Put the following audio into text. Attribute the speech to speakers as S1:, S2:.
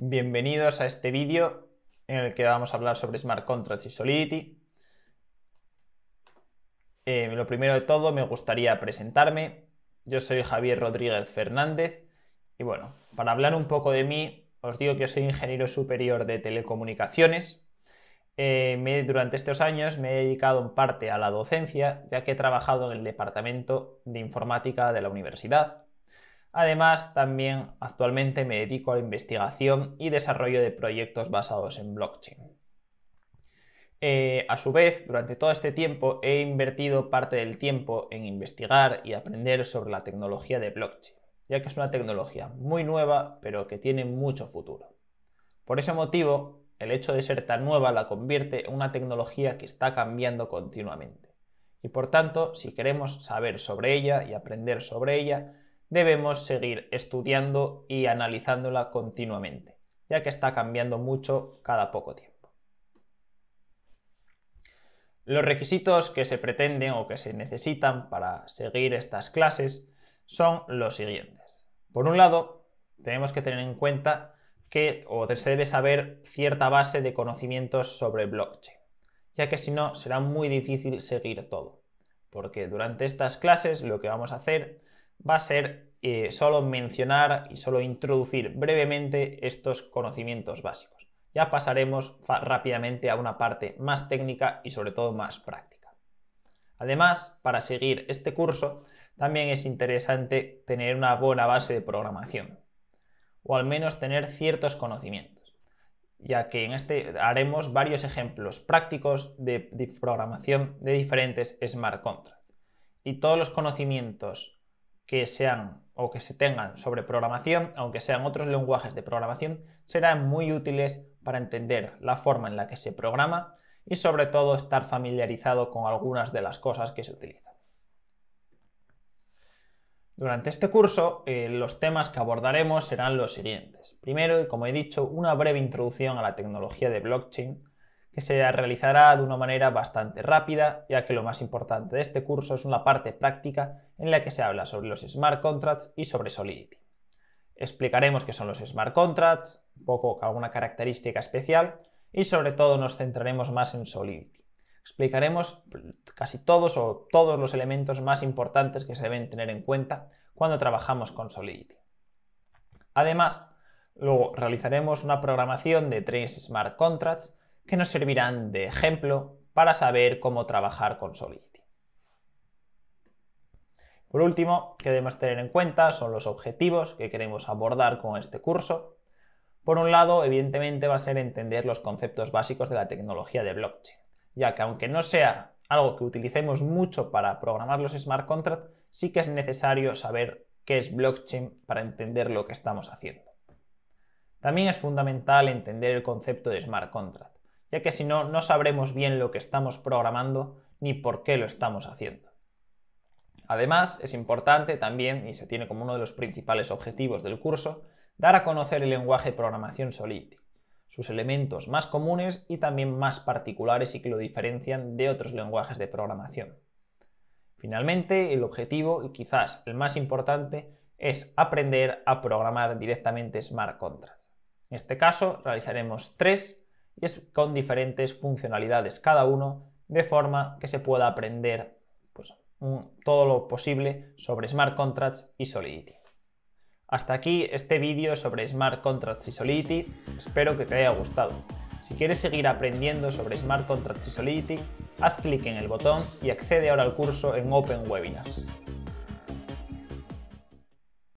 S1: Bienvenidos a este vídeo en el que vamos a hablar sobre smart contracts y Solidity. Eh, lo primero de todo, me gustaría presentarme. Yo soy Javier Rodríguez Fernández y bueno, para hablar un poco de mí, os digo que soy ingeniero superior de telecomunicaciones. Eh, durante estos años me he dedicado en parte a la docencia, ya que he trabajado en el Departamento de Informática de la Universidad Además, también actualmente me dedico a la investigación y desarrollo de proyectos basados en blockchain. Eh, a su vez, durante todo este tiempo he invertido parte del tiempo en investigar y aprender sobre la tecnología de blockchain, ya que es una tecnología muy nueva pero que tiene mucho futuro. Por ese motivo, el hecho de ser tan nueva la convierte en una tecnología que está cambiando continuamente. Y por tanto, si queremos saber sobre ella y aprender sobre ella, debemos seguir estudiando y analizándola continuamente, ya que está cambiando mucho cada poco tiempo. Los requisitos que se pretenden o que se necesitan para seguir estas clases son los siguientes. Por un lado, tenemos que tener en cuenta que o se debe saber cierta base de conocimientos sobre blockchain, ya que si no será muy difícil seguir todo, porque durante estas clases lo que vamos a hacer va a ser eh, solo mencionar y solo introducir brevemente estos conocimientos básicos. Ya pasaremos rápidamente a una parte más técnica y sobre todo más práctica. Además, para seguir este curso, también es interesante tener una buena base de programación, o al menos tener ciertos conocimientos, ya que en este haremos varios ejemplos prácticos de, de programación de diferentes smart contracts. Y todos los conocimientos que sean o que se tengan sobre programación, aunque sean otros lenguajes de programación, serán muy útiles para entender la forma en la que se programa y sobre todo estar familiarizado con algunas de las cosas que se utilizan. Durante este curso, eh, los temas que abordaremos serán los siguientes. Primero, como he dicho, una breve introducción a la tecnología de blockchain, que se realizará de una manera bastante rápida, ya que lo más importante de este curso es una parte práctica en la que se habla sobre los smart contracts y sobre Solidity. Explicaremos qué son los smart contracts, un poco alguna característica especial y sobre todo nos centraremos más en Solidity. Explicaremos casi todos o todos los elementos más importantes que se deben tener en cuenta cuando trabajamos con Solidity. Además, luego realizaremos una programación de tres smart contracts que nos servirán de ejemplo para saber cómo trabajar con Solidity. Por último, que debemos tener en cuenta son los objetivos que queremos abordar con este curso. Por un lado, evidentemente va a ser entender los conceptos básicos de la tecnología de blockchain, ya que aunque no sea algo que utilicemos mucho para programar los smart contracts, sí que es necesario saber qué es blockchain para entender lo que estamos haciendo. También es fundamental entender el concepto de smart contract, ya que si no, no sabremos bien lo que estamos programando ni por qué lo estamos haciendo. Además, es importante también, y se tiene como uno de los principales objetivos del curso, dar a conocer el lenguaje de programación Solidity, sus elementos más comunes y también más particulares y que lo diferencian de otros lenguajes de programación. Finalmente, el objetivo, y quizás el más importante, es aprender a programar directamente smart contracts. En este caso, realizaremos tres y es con diferentes funcionalidades cada uno, de forma que se pueda aprender pues, todo lo posible sobre smart contracts y Solidity. Hasta aquí este vídeo sobre smart contracts y Solidity, espero que te haya gustado. Si quieres seguir aprendiendo sobre Smart Contracts y Solidity, haz clic en el botón y accede ahora al curso en Open Webinars.